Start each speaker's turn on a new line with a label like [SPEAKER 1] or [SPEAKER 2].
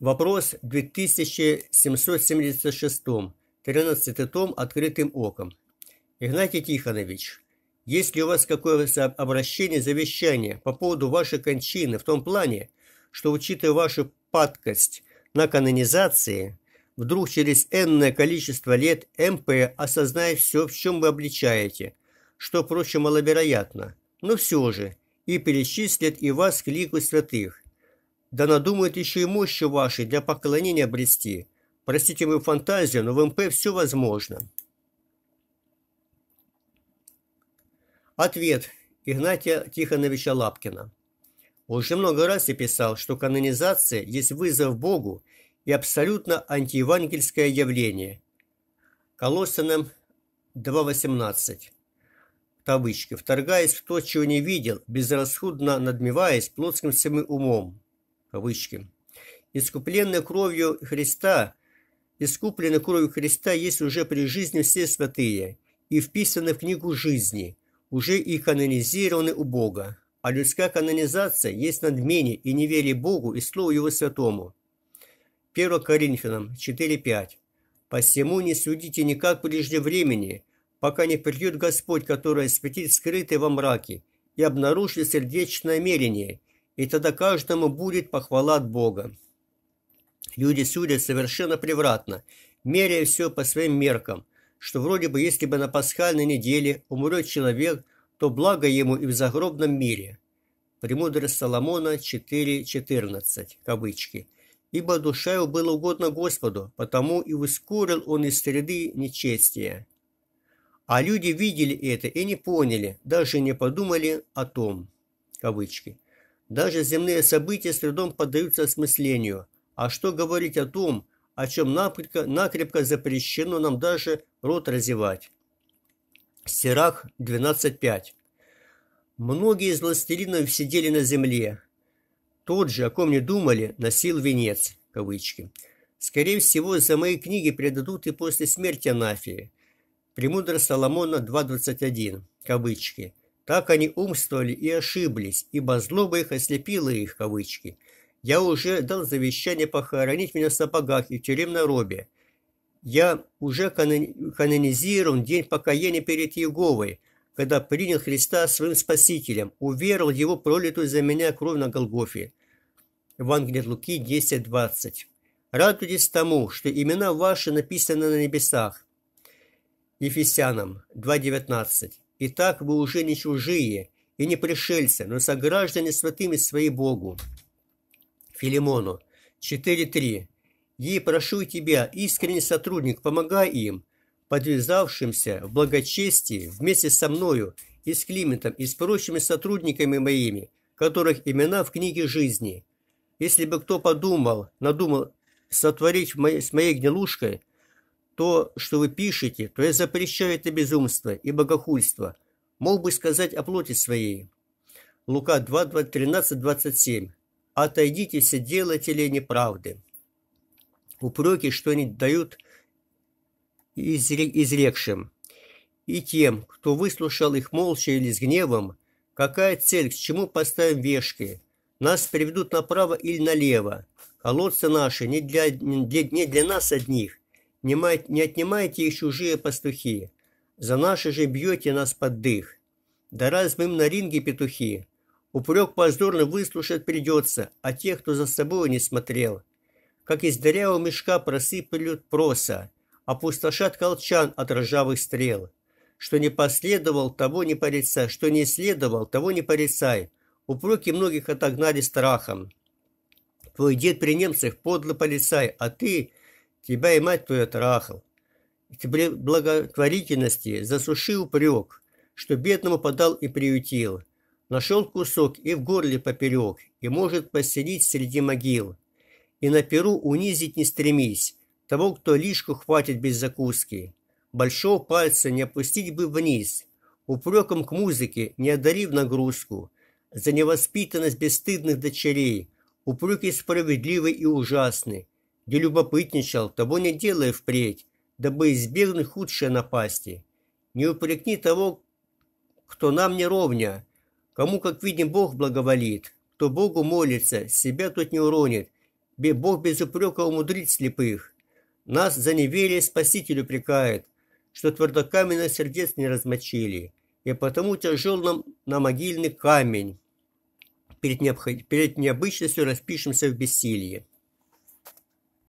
[SPEAKER 1] Вопрос 2776, 13 том, открытым оком. Игнатий Тихонович, есть ли у вас какое-то обращение, завещание по поводу вашей кончины в том плане, что, учитывая вашу падкость на канонизации, вдруг через энное количество лет МП осознает все, в чем вы обличаете, что, впрочем, маловероятно, но все же, и перечислит и вас к лику святых, да надумают еще и мощи вашей для поклонения обрести. Простите мою фантазию, но в МП все возможно. Ответ Игнатия Тихоновича Лапкина. Уже много раз я писал, что канонизация есть вызов Богу и абсолютно антиевангельское явление. Колоссянам 2.18. Тавычки. Вторгаясь в то, чего не видел, безрасходно надмеваясь плотским своим умом кавычки. Искупленной кровью Христа, искупленной кровью Христа есть уже при жизни все святые и вписаны в книгу жизни, уже и канонизированы у Бога. А людская канонизация есть надмене и неверие Богу и Слову Его Святому. 1 Коринфянам 4.5 «Посему не судите никак прежде времени, пока не придет Господь, который осветит скрытые во мраке, и обнаружит сердечное намерение, и тогда каждому будет похвала от Бога. Люди судят совершенно превратно, меряя все по своим меркам, что вроде бы если бы на пасхальной неделе умрет человек, то благо ему и в загробном мире. Премудрость Соломона 4.14, кавычки. «Ибо душа его была угодна Господу, потому и ускорил он из среды нечестия». А люди видели это и не поняли, даже не подумали о том, кавычки. Даже земные события с трудом поддаются осмыслению. А что говорить о том, о чем накрепко, накрепко запрещено нам даже рот разевать? Сирах 12.5 Многие из властелинов сидели на земле. Тот же, о ком не думали, носил венец. Кавычки. Скорее всего, за мои книги предадут и после смерти Анафии. Премудрость Соломона 2.21. Кавычки. Так они умствовали и ошиблись, ибо злоба их ослепила их, кавычки. Я уже дал завещание похоронить меня в сапогах и в тюремной робе. Я уже канонизирован день покаяния перед Еговой, когда принял Христа своим Спасителем, уверовал Его пролитую за меня кровь на Голгофе. Евангелие от Луки 10.20. Радуйтесь тому, что имена ваши написаны на небесах. Ефесянам 2.19. И так вы уже не чужие и не пришельцы, но сограждане святыми своей Богу. Филимону 4.3. ей прошу тебя, искренний сотрудник, помогай им, подвязавшимся в благочестии вместе со мною и с Климентом и с прочими сотрудниками моими, которых имена в книге жизни. Если бы кто подумал, надумал сотворить с моей гнилушкой, то, что вы пишете, то я запрещаю это безумство и богохульство. Мог бы сказать о плоти своей. Лука 2, 2 13, 27. Отойдите все делатели неправды. Упреки, что они дают изрекшим. И тем, кто выслушал их молча или с гневом, какая цель, к чему поставим вешки. Нас приведут направо или налево. Колодцы наши не для, не для нас одних, не отнимайте их чужие пастухи, за наши же бьете нас под дых. Да раз мы им на ринге петухи, упрек позорно выслушать придется, а тех, кто за собой не смотрел. Как из дырявого мешка просыплют проса, опустошат колчан от ржавых стрел. Что не последовал, того не порицай, что не следовал, того не порицай. Упреки многих отогнали страхом. Твой дед при немцах подло полицай, а ты тебя и мать твоя трахал. И к благотворительности засушил упрек, что бедному подал и приютил. Нашел кусок и в горле поперек, и может поселить среди могил. И на перу унизить не стремись, того, кто лишку хватит без закуски. Большого пальца не опустить бы вниз, упреком к музыке не одарив нагрузку. За невоспитанность бесстыдных дочерей, упреки справедливы и ужасны – где любопытничал, того не делай впредь, дабы избегнуть худшей напасти. Не упрекни того, кто нам не ровня, кому, как видим, Бог благоволит, кто Богу молится, себя тут не уронит, бе Бог без упрека умудрит слепых. Нас за неверие Спасителю упрекает, что твердокаменно сердец не размочили, и потому тяжел нам на могильный камень. перед необычностью распишемся в бессилии.